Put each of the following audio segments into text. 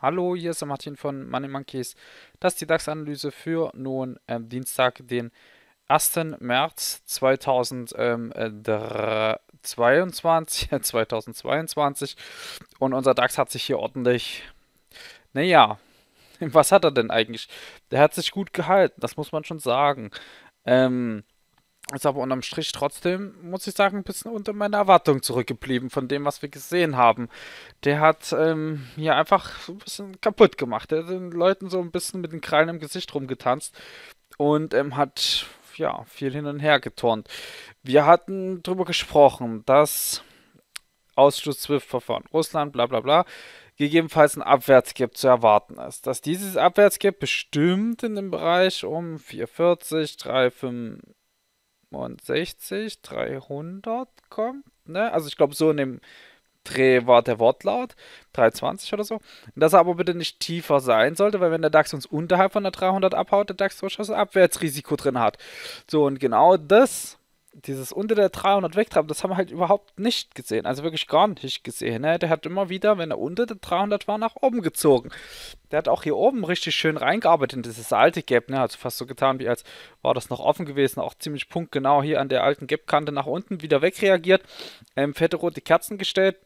Hallo, hier ist der Martin von Money Monkeys. Das ist die DAX-Analyse für nun ähm, Dienstag, den 1. März 2022, 2022. Ähm, äh, äh, Und unser DAX hat sich hier ordentlich. Naja, was hat er denn eigentlich? Der hat sich gut gehalten, das muss man schon sagen. Ähm, ist aber unterm Strich trotzdem, muss ich sagen, ein bisschen unter meiner Erwartung zurückgeblieben von dem, was wir gesehen haben. Der hat ähm, ja einfach ein bisschen kaputt gemacht. Der hat den Leuten so ein bisschen mit den Krallen im Gesicht rumgetanzt und ähm, hat ja viel hin und her geturnt. Wir hatten darüber gesprochen, dass Ausschluss-Swift-Verfahren, Russland, bla bla bla, gegebenenfalls ein Abwärtsgap zu erwarten ist. Dass dieses Abwärtsgap bestimmt in dem Bereich um 440, 3,5 65, 300 kommt, ne? Also ich glaube, so in dem Dreh war der Wortlaut, 320 oder so. Dass er aber bitte nicht tiefer sein sollte, weil wenn der DAX uns unterhalb von der 300 abhaut, der DAX durchaus ein Abwärtsrisiko drin hat. So, und genau das dieses unter der 300 wegtreiben, das haben wir halt überhaupt nicht gesehen. Also wirklich gar nicht gesehen. Ne? Der hat immer wieder, wenn er unter der 300 war, nach oben gezogen. Der hat auch hier oben richtig schön reingearbeitet in dieses alte Gap. Ne? Also fast so getan, wie als war das noch offen gewesen. Auch ziemlich punktgenau hier an der alten Gap-Kante nach unten wieder wegreagiert. Ähm, fette rote Kerzen gestellt.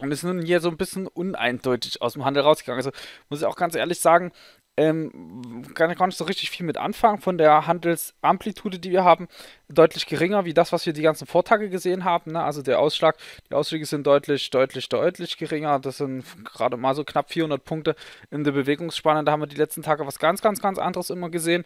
Und ist nun hier so ein bisschen uneindeutig aus dem Handel rausgegangen. Also muss ich auch ganz ehrlich sagen, ähm, kann ich gar nicht so richtig viel mit anfangen. Von der Handelsamplitude, die wir haben, deutlich geringer wie das, was wir die ganzen Vortage gesehen haben. Ne? Also der Ausschlag, die Ausschläge sind deutlich, deutlich, deutlich geringer. Das sind gerade mal so knapp 400 Punkte in der Bewegungsspanne. Da haben wir die letzten Tage was ganz, ganz, ganz anderes immer gesehen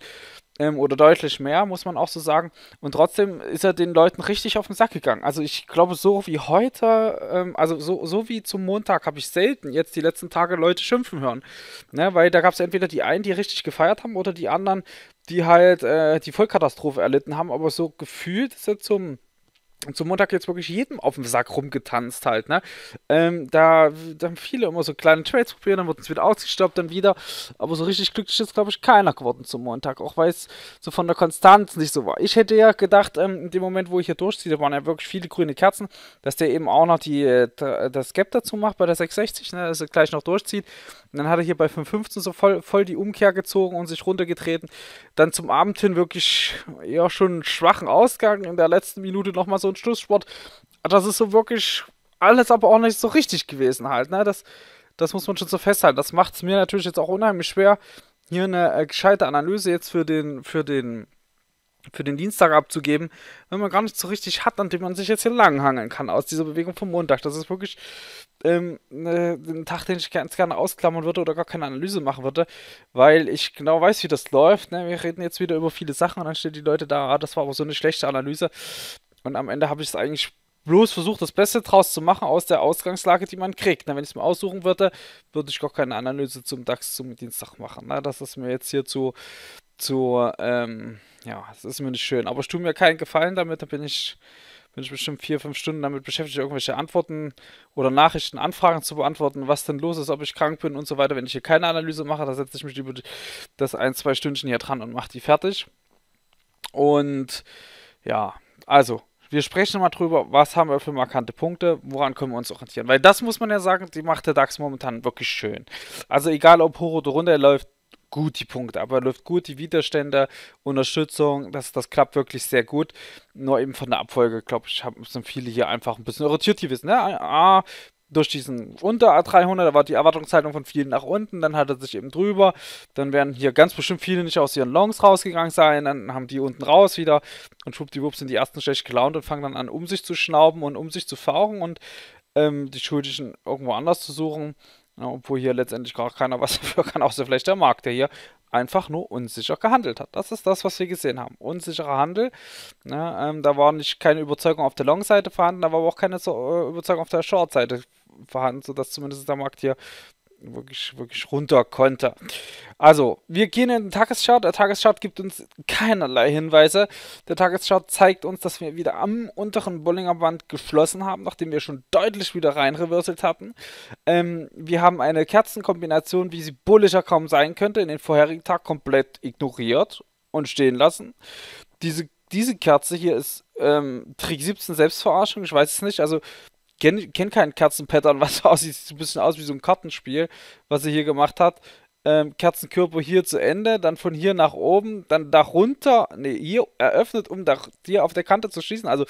ähm, oder deutlich mehr, muss man auch so sagen. Und trotzdem ist er den Leuten richtig auf den Sack gegangen. Also ich glaube, so wie heute, ähm, also so, so wie zum Montag habe ich selten jetzt die letzten Tage Leute schimpfen hören. Ne? Weil da gab es entweder die einen, die richtig gefeiert haben oder die anderen, die halt äh, die Vollkatastrophe erlitten haben. Aber so gefühlt ist er zum und zum Montag jetzt wirklich jedem auf dem Sack rumgetanzt halt, ne? Ähm, da, da haben viele immer so kleine Trades probiert, dann wurden es wieder ausgestoppt, dann wieder. Aber so richtig glücklich ist, glaube ich, keiner geworden zum Montag, auch weil es so von der Konstanz nicht so war. Ich hätte ja gedacht, ähm, in dem Moment, wo ich hier durchziehe, da waren ja wirklich viele grüne Kerzen, dass der eben auch noch die, äh, das Gap dazu macht bei der 660, ne? Dass er gleich noch durchzieht. Und dann hat er hier bei 5.15 so voll, voll die Umkehr gezogen und sich runtergetreten. Dann zum Abend hin wirklich ja schon einen schwachen Ausgang. In der letzten Minute nochmal so ein Schlusssport. Das ist so wirklich alles aber auch nicht so richtig gewesen halt. Ne? Das, das muss man schon so festhalten. Das macht es mir natürlich jetzt auch unheimlich schwer, hier eine äh, gescheite Analyse jetzt für den, für den für den Dienstag abzugeben, wenn man gar nicht so richtig hat, an dem man sich jetzt hier langhangeln kann aus dieser Bewegung vom Montag. Das ist wirklich ähm, äh, ne, ein Tag, den ich ganz gerne ausklammern würde oder gar keine Analyse machen würde, weil ich genau weiß, wie das läuft. Ne? Wir reden jetzt wieder über viele Sachen und dann stehen die Leute da, ah, das war aber so eine schlechte Analyse. Und am Ende habe ich es eigentlich bloß versucht, das Beste draus zu machen aus der Ausgangslage, die man kriegt. Na, ne? wenn ich es mir aussuchen würde, würde ich gar keine Analyse zum DAX zum Dienstag machen. Na, ne? das ist mir jetzt hier zu, zu ähm, ja, es ist mir nicht schön. Aber ich tue mir keinen Gefallen damit, da bin ich, bin ich bestimmt vier, fünf Stunden damit beschäftigt, irgendwelche Antworten oder Nachrichten, Anfragen zu beantworten, was denn los ist, ob ich krank bin und so weiter. Wenn ich hier keine Analyse mache, da setze ich mich über das ein, zwei Stündchen hier dran und mache die fertig. Und ja, also, wir sprechen mal drüber, was haben wir für markante Punkte, woran können wir uns orientieren. Weil das muss man ja sagen, die macht der DAX momentan wirklich schön. Also egal, ob hoch oder runter er läuft, gut, die Punkte, aber er läuft gut, die Widerstände, Unterstützung, das, das klappt wirklich sehr gut. Nur eben von der Abfolge, glaube ich, sind viele hier einfach ein bisschen irritiert gewesen. Ne? Ah, ah, durch diesen unter A300, da war die Erwartungshaltung von vielen nach unten, dann hat er sich eben drüber, dann werden hier ganz bestimmt viele nicht aus ihren Longs rausgegangen sein, dann haben die unten raus wieder und schwuppdiwupp sind die ersten schlecht gelaunt und fangen dann an, um sich zu schnauben und um sich zu fauchen und ähm, die Schuldigen irgendwo anders zu suchen ja, ne, obwohl hier letztendlich gar keiner was dafür kann, außer vielleicht der Markt, der hier einfach nur unsicher gehandelt hat. Das ist das, was wir gesehen haben. Unsicherer Handel. Ne, ähm, da war nicht keine Überzeugung auf der Long-Seite vorhanden, da war aber auch keine so, äh, Überzeugung auf der Short-Seite vorhanden, sodass zumindest der Markt hier wirklich, wirklich runter konnte. Also, wir gehen in den Tageschart. Der Tageschart gibt uns keinerlei Hinweise. Der Tageschart zeigt uns, dass wir wieder am unteren Bollinger Band geschlossen haben, nachdem wir schon deutlich wieder reinreverselt hatten. Ähm, wir haben eine Kerzenkombination, wie sie bullischer kaum sein könnte, in den vorherigen Tag komplett ignoriert und stehen lassen. Diese, diese Kerze hier ist ähm, Trick 17 Selbstverarschung, ich weiß es nicht. Also kenne kenn kein Kerzenpattern, was aussieht, sieht ein bisschen aus wie so ein Kartenspiel, was er hier gemacht hat. Ähm, Kerzenkörper hier zu Ende, dann von hier nach oben, dann darunter, runter, ne, hier eröffnet, um da, hier auf der Kante zu schießen. Also,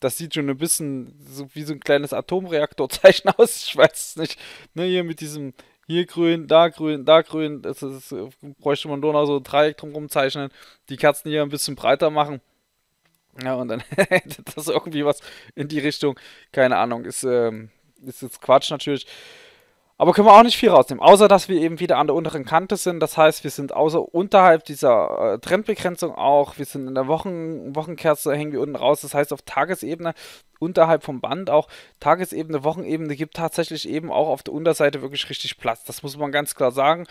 das sieht schon ein bisschen so wie so ein kleines Atomreaktorzeichen aus, ich weiß es nicht. Ne, hier mit diesem, hier grün, da grün, da grün, das, ist, das bräuchte man nur noch so ein Dreieck drumherum zeichnen, die Kerzen hier ein bisschen breiter machen. Ja, und dann hätte das irgendwie was in die Richtung. Keine Ahnung, ist, ähm, ist jetzt Quatsch natürlich. Aber können wir auch nicht viel rausnehmen, außer dass wir eben wieder an der unteren Kante sind. Das heißt, wir sind außer unterhalb dieser äh, Trendbegrenzung auch. Wir sind in der Wochen Wochenkerze, hängen wir unten raus. Das heißt, auf Tagesebene, unterhalb vom Band auch, Tagesebene, Wochenebene gibt tatsächlich eben auch auf der Unterseite wirklich richtig Platz. Das muss man ganz klar sagen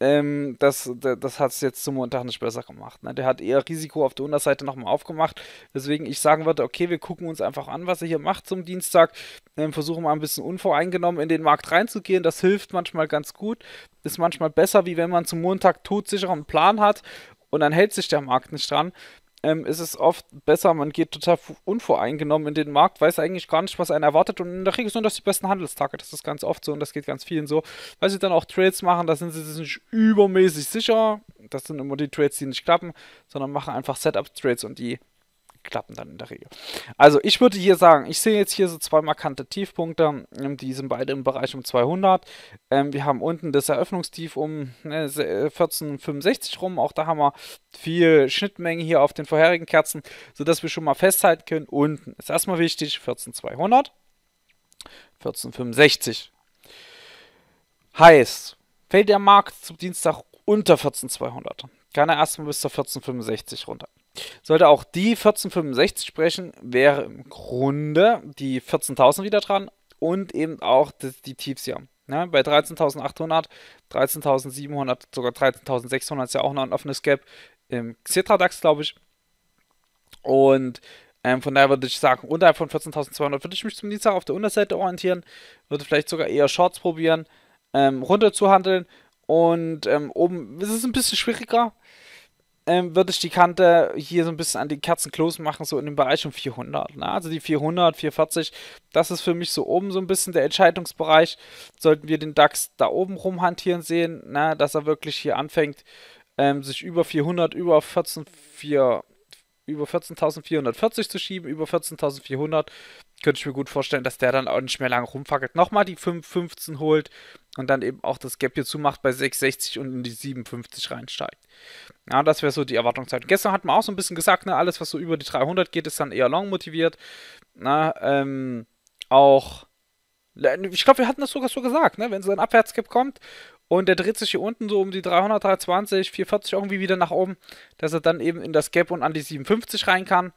ähm, das, das hat es jetzt zum Montag nicht besser gemacht. Ne? Der hat eher Risiko auf der Unterseite nochmal aufgemacht, weswegen ich sagen würde, okay, wir gucken uns einfach an, was er hier macht zum Dienstag, ähm, versuchen mal ein bisschen unvoreingenommen in den Markt reinzugehen, das hilft manchmal ganz gut, ist manchmal besser, wie wenn man zum Montag todsicheren Plan hat und dann hält sich der Markt nicht dran ähm, ist es oft besser, man geht total unvoreingenommen in den Markt, weiß eigentlich gar nicht, was einen erwartet. Und in der Regel sind das die besten Handelstage. Das ist ganz oft so und das geht ganz vielen so. Weil sie dann auch Trades machen, da sind sie sich nicht übermäßig sicher. Das sind immer die Trades, die nicht klappen, sondern machen einfach Setup-Trades und die klappen dann in der Regel. Also ich würde hier sagen, ich sehe jetzt hier so zwei markante Tiefpunkte, ähm, die sind beide im Bereich um 200. Ähm, wir haben unten das Eröffnungstief um 1465 ne, äh, rum, auch da haben wir viel Schnittmenge hier auf den vorherigen Kerzen, sodass wir schon mal festhalten können, unten ist erstmal wichtig 14200, 1465. Heißt, fällt der Markt zum Dienstag unter 14200, kann er erstmal bis zur 1465 runter. Sollte auch die 1465 sprechen, wäre im Grunde die 14.000 wieder dran und eben auch das, die Tiefs hier. Ne? Bei 13.800, 13.700, sogar 13.600 ist ja auch noch ein offenes Gap im xetra glaube ich. Und ähm, von daher würde ich sagen, unterhalb von 14.200 würde ich mich zum Dienstag auf der Unterseite orientieren, würde vielleicht sogar eher Shorts probieren, ähm, runter Und ähm, oben ist es ein bisschen schwieriger ähm, würde ich die Kante hier so ein bisschen an den Kerzenklos machen, so in dem Bereich um 400. Ne? Also die 400, 440, das ist für mich so oben so ein bisschen der Entscheidungsbereich. Sollten wir den DAX da oben rumhantieren sehen, ne? dass er wirklich hier anfängt, ähm, sich über 400, über 14, 4, über 14.440 zu schieben, über 14.400, könnte ich mir gut vorstellen, dass der dann auch nicht mehr lange rumfackelt. Nochmal die 5.15 holt, und dann eben auch das Gap hier zumacht bei 6,60 und in die 7,50 reinsteigt. Ja, das wäre so die Erwartungszeit. Gestern hat man auch so ein bisschen gesagt, ne, alles, was so über die 300 geht, ist dann eher long motiviert. Na, ähm, auch, ich glaube, wir hatten das sogar so gesagt, ne, wenn so ein Abwärtsgap kommt und der dreht sich hier unten so um die 300, 320, 440 irgendwie wieder nach oben, dass er dann eben in das Gap und an die 7,50 rein kann.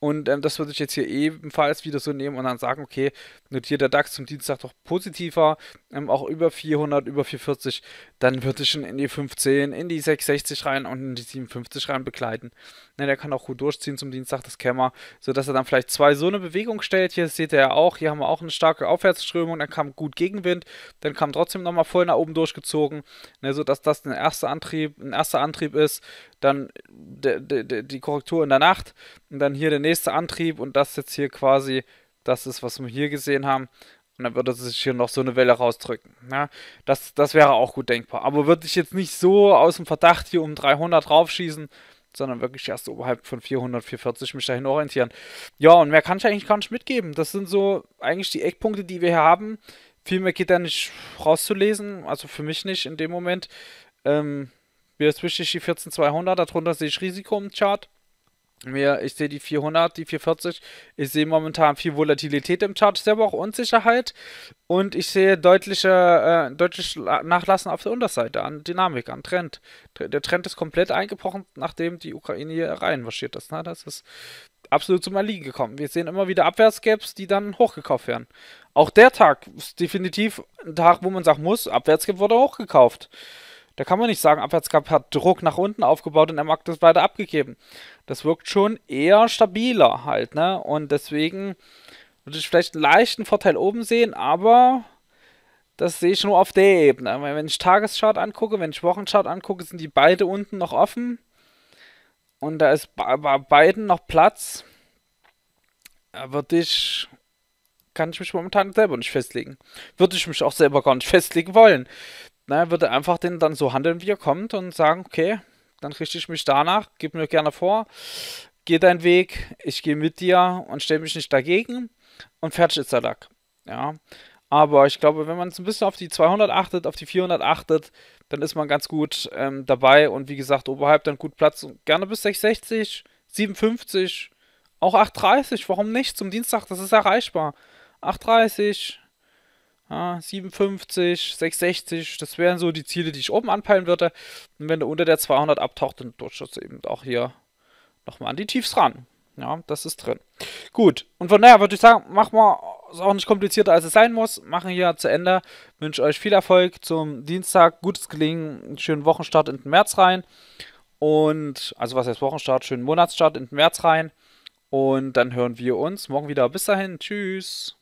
Und ähm, das würde ich jetzt hier ebenfalls wieder so nehmen und dann sagen, okay, notiert der DAX zum Dienstag doch positiver, ähm, auch über 400, über 440, dann würde ich ihn in die 510, in die 660 rein und in die 57 rein begleiten. Ne, der kann auch gut durchziehen zum Dienstag, das Kämmer, sodass er dann vielleicht zwei so eine Bewegung stellt. Hier seht ihr ja auch, hier haben wir auch eine starke Aufwärtsströmung, dann kam gut Gegenwind, dann kam trotzdem nochmal voll nach oben durchgezogen, ne, sodass das ein erster Antrieb, ein erster Antrieb ist, dann äh, die Korrektur in der Nacht und dann hier der nächste nächste Antrieb und das jetzt hier quasi das ist, was wir hier gesehen haben. Und dann würde sich hier noch so eine Welle rausdrücken. Ja, ne? das, das wäre auch gut denkbar. Aber würde ich jetzt nicht so aus dem Verdacht hier um 300 raufschießen, sondern wirklich erst oberhalb von 400, 440 mich dahin orientieren. Ja, und mehr kann ich eigentlich gar nicht mitgeben. Das sind so eigentlich die Eckpunkte, die wir hier haben. Viel mehr geht da nicht rauszulesen, also für mich nicht in dem Moment. Ähm, mir ist wichtig die 14200, darunter sehe ich Risiko im Chart. Mir, ich sehe die 400, die 440. Ich sehe momentan viel Volatilität im Chart, ich sehe aber auch Unsicherheit. Und ich sehe deutliche, äh, deutliches Nachlassen auf der Unterseite an Dynamik, an Trend. Der Trend ist komplett eingebrochen, nachdem die Ukraine hier reinmarschiert ist. Ne? Das ist absolut zum Erliegen gekommen. Wir sehen immer wieder Abwärtsgaps, die dann hochgekauft werden. Auch der Tag ist definitiv ein Tag, wo man sagen muss, Abwärtsgap wurde hochgekauft. Da kann man nicht sagen, Abwärtskampf hat Druck nach unten aufgebaut und er mag das weiter abgegeben. Das wirkt schon eher stabiler halt, ne? Und deswegen würde ich vielleicht einen leichten Vorteil oben sehen, aber das sehe ich nur auf der Ebene. Wenn ich Tageschart angucke, wenn ich Wochenchart angucke, sind die beide unten noch offen. Und da ist bei beiden noch Platz. Da Würde ich. Kann ich mich momentan selber nicht festlegen. Würde ich mich auch selber gar nicht festlegen wollen ne, würde einfach den dann so handeln, wie er kommt und sagen, okay, dann richte ich mich danach, gib mir gerne vor, geh deinen Weg, ich gehe mit dir und stelle mich nicht dagegen und fertig ist der Lack. Ja. Aber ich glaube, wenn man es ein bisschen auf die 200 achtet, auf die 400 achtet, dann ist man ganz gut ähm, dabei. Und wie gesagt, oberhalb dann gut Platz. gerne bis 660, 57, auch 830. Warum nicht? Zum Dienstag, das ist erreichbar. 830, ja, 57, 660, das wären so die Ziele, die ich oben anpeilen würde. Und wenn du unter der 200 abtaucht, dann rutscht das eben auch hier nochmal an die Tiefs ran. Ja, das ist drin. Gut, und von daher würde ich sagen, machen wir es auch nicht komplizierter, als es sein muss. Machen hier zu Ende. Wünsche euch viel Erfolg zum Dienstag. Gutes Gelingen, einen schönen Wochenstart in den März rein. Und, also was heißt Wochenstart? Schönen Monatsstart in den März rein. Und dann hören wir uns morgen wieder. Bis dahin, tschüss.